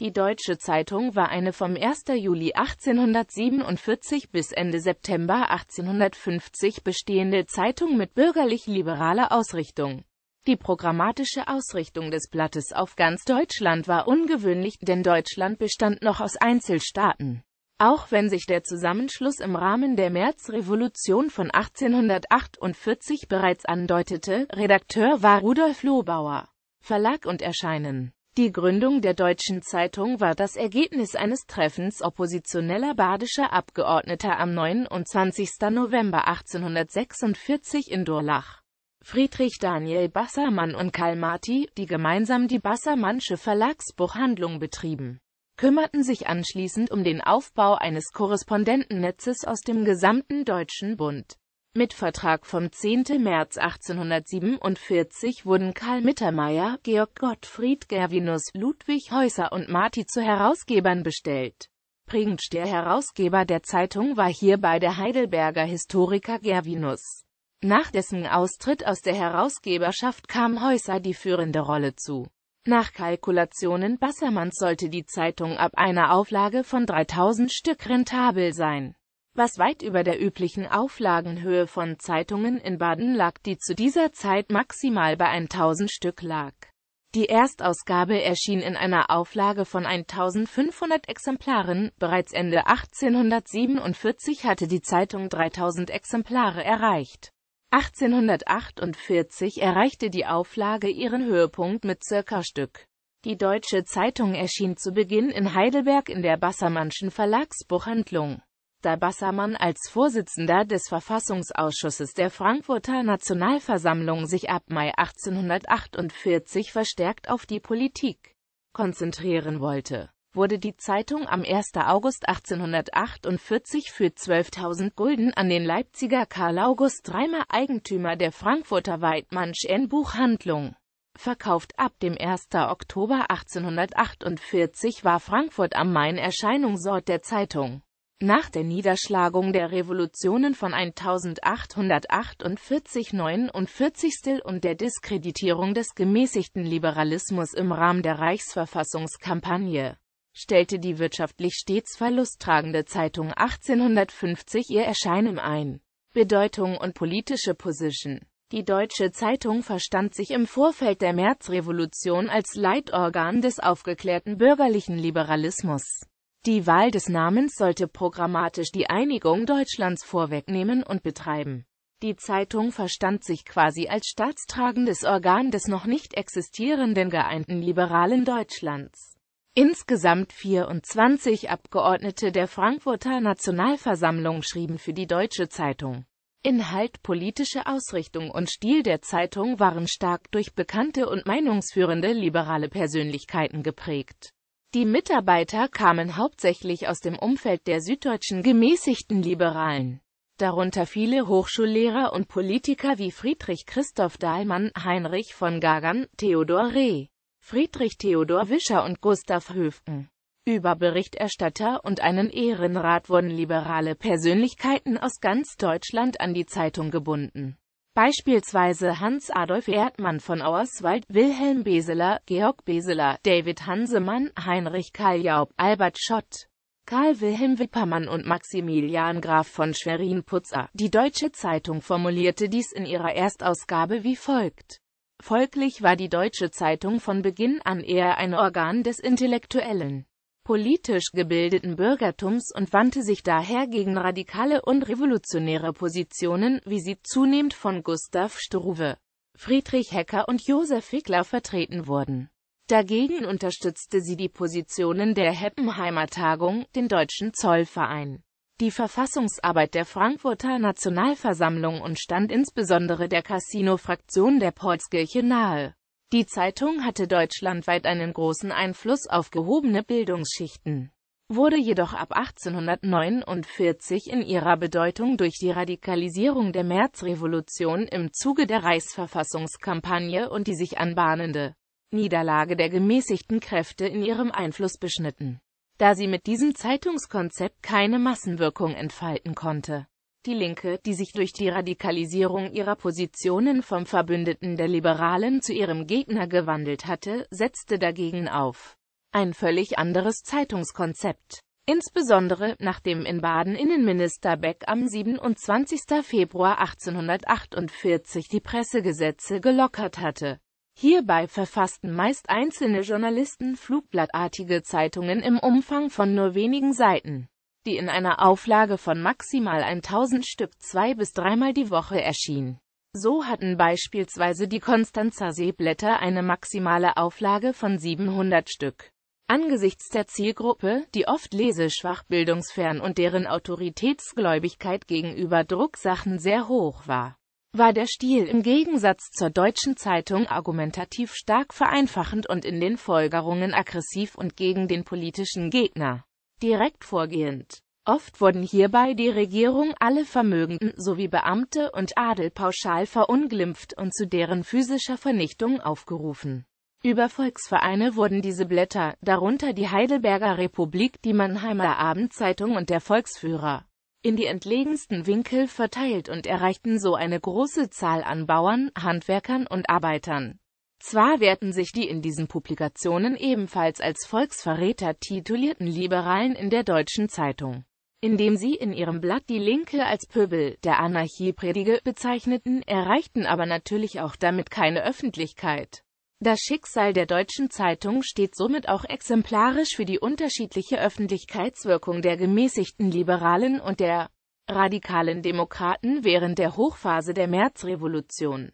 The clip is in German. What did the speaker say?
Die Deutsche Zeitung war eine vom 1. Juli 1847 bis Ende September 1850 bestehende Zeitung mit bürgerlich-liberaler Ausrichtung. Die programmatische Ausrichtung des Blattes auf ganz Deutschland war ungewöhnlich, denn Deutschland bestand noch aus Einzelstaaten. Auch wenn sich der Zusammenschluss im Rahmen der Märzrevolution von 1848 bereits andeutete, Redakteur war Rudolf Lohbauer. Verlag und Erscheinen die Gründung der Deutschen Zeitung war das Ergebnis eines Treffens oppositioneller badischer Abgeordneter am 29. November 1846 in Durlach. Friedrich Daniel Bassermann und Karl Marti, die gemeinsam die Bassermannsche Verlagsbuchhandlung betrieben, kümmerten sich anschließend um den Aufbau eines Korrespondentennetzes aus dem gesamten Deutschen Bund mit Vertrag vom 10. März 1847 wurden Karl Mittermeier, Georg Gottfried Gervinus, Ludwig Häuser und Marti zu Herausgebern bestellt. Pringst der Herausgeber der Zeitung war hierbei der Heidelberger Historiker Gervinus. Nach dessen Austritt aus der Herausgeberschaft kam Häuser die führende Rolle zu. Nach Kalkulationen Bassermanns sollte die Zeitung ab einer Auflage von 3000 Stück rentabel sein was weit über der üblichen Auflagenhöhe von Zeitungen in Baden lag, die zu dieser Zeit maximal bei 1000 Stück lag. Die Erstausgabe erschien in einer Auflage von 1500 Exemplaren, bereits Ende 1847 hatte die Zeitung 3000 Exemplare erreicht. 1848 erreichte die Auflage ihren Höhepunkt mit circa Stück. Die Deutsche Zeitung erschien zu Beginn in Heidelberg in der Bassermannschen Verlagsbuchhandlung da Bassermann als Vorsitzender des Verfassungsausschusses der Frankfurter Nationalversammlung sich ab Mai 1848 verstärkt auf die Politik konzentrieren wollte, wurde die Zeitung am 1. August 1848 für 12.000 Gulden an den Leipziger Karl August Reimer Eigentümer der Frankfurter Weidmann-Schen-Buchhandlung verkauft. Ab dem 1. Oktober 1848 war Frankfurt am Main Erscheinungsort der Zeitung. Nach der Niederschlagung der Revolutionen von 1848-49 und der Diskreditierung des gemäßigten Liberalismus im Rahmen der Reichsverfassungskampagne stellte die wirtschaftlich stets verlusttragende Zeitung 1850 ihr Erscheinen ein. Bedeutung und politische Position Die Deutsche Zeitung verstand sich im Vorfeld der Märzrevolution als Leitorgan des aufgeklärten bürgerlichen Liberalismus. Die Wahl des Namens sollte programmatisch die Einigung Deutschlands vorwegnehmen und betreiben. Die Zeitung verstand sich quasi als staatstragendes Organ des noch nicht existierenden geeinten liberalen Deutschlands. Insgesamt 24 Abgeordnete der Frankfurter Nationalversammlung schrieben für die Deutsche Zeitung. Inhalt, politische Ausrichtung und Stil der Zeitung waren stark durch bekannte und meinungsführende liberale Persönlichkeiten geprägt. Die Mitarbeiter kamen hauptsächlich aus dem Umfeld der süddeutschen gemäßigten Liberalen, darunter viele Hochschullehrer und Politiker wie Friedrich Christoph Dahlmann, Heinrich von Gagern, Theodor Reh, Friedrich Theodor Wischer und Gustav Höfken. Über Berichterstatter und einen Ehrenrat wurden liberale Persönlichkeiten aus ganz Deutschland an die Zeitung gebunden Beispielsweise Hans Adolf Erdmann von Auerswald, Wilhelm Beseler, Georg Beseler, David Hansemann, Heinrich Karl Jaub, Albert Schott, Karl Wilhelm Wippermann und Maximilian Graf von Schwerin-Putzer. Die Deutsche Zeitung formulierte dies in ihrer Erstausgabe wie folgt. Folglich war die Deutsche Zeitung von Beginn an eher ein Organ des Intellektuellen politisch gebildeten Bürgertums und wandte sich daher gegen radikale und revolutionäre Positionen, wie sie zunehmend von Gustav Struve, Friedrich Hecker und Josef Fickler vertreten wurden. Dagegen unterstützte sie die Positionen der Heppenheimer Tagung, den Deutschen Zollverein, die Verfassungsarbeit der Frankfurter Nationalversammlung und stand insbesondere der Casino-Fraktion der Paulskirche nahe. Die Zeitung hatte deutschlandweit einen großen Einfluss auf gehobene Bildungsschichten, wurde jedoch ab 1849 in ihrer Bedeutung durch die Radikalisierung der Märzrevolution im Zuge der Reichsverfassungskampagne und die sich anbahnende Niederlage der gemäßigten Kräfte in ihrem Einfluss beschnitten, da sie mit diesem Zeitungskonzept keine Massenwirkung entfalten konnte. Die Linke, die sich durch die Radikalisierung ihrer Positionen vom Verbündeten der Liberalen zu ihrem Gegner gewandelt hatte, setzte dagegen auf ein völlig anderes Zeitungskonzept. Insbesondere, nachdem in Baden Innenminister Beck am 27. Februar 1848 die Pressegesetze gelockert hatte. Hierbei verfassten meist einzelne Journalisten flugblattartige Zeitungen im Umfang von nur wenigen Seiten die in einer Auflage von maximal 1000 Stück zwei- bis dreimal die Woche erschien. So hatten beispielsweise die Konstanzer Seeblätter eine maximale Auflage von 700 Stück. Angesichts der Zielgruppe, die oft leseschwach, bildungsfern und deren Autoritätsgläubigkeit gegenüber Drucksachen sehr hoch war, war der Stil im Gegensatz zur deutschen Zeitung argumentativ stark vereinfachend und in den Folgerungen aggressiv und gegen den politischen Gegner direkt vorgehend. Oft wurden hierbei die Regierung, alle Vermögenden sowie Beamte und Adel pauschal verunglimpft und zu deren physischer Vernichtung aufgerufen. Über Volksvereine wurden diese Blätter, darunter die Heidelberger Republik, die Mannheimer Abendzeitung und der Volksführer, in die entlegensten Winkel verteilt und erreichten so eine große Zahl an Bauern, Handwerkern und Arbeitern. Zwar wehrten sich die in diesen Publikationen ebenfalls als Volksverräter titulierten Liberalen in der Deutschen Zeitung indem sie in ihrem Blatt die Linke als Pöbel der Anarchie predige, bezeichneten, erreichten aber natürlich auch damit keine Öffentlichkeit. Das Schicksal der deutschen Zeitung steht somit auch exemplarisch für die unterschiedliche Öffentlichkeitswirkung der gemäßigten Liberalen und der radikalen Demokraten während der Hochphase der Märzrevolution.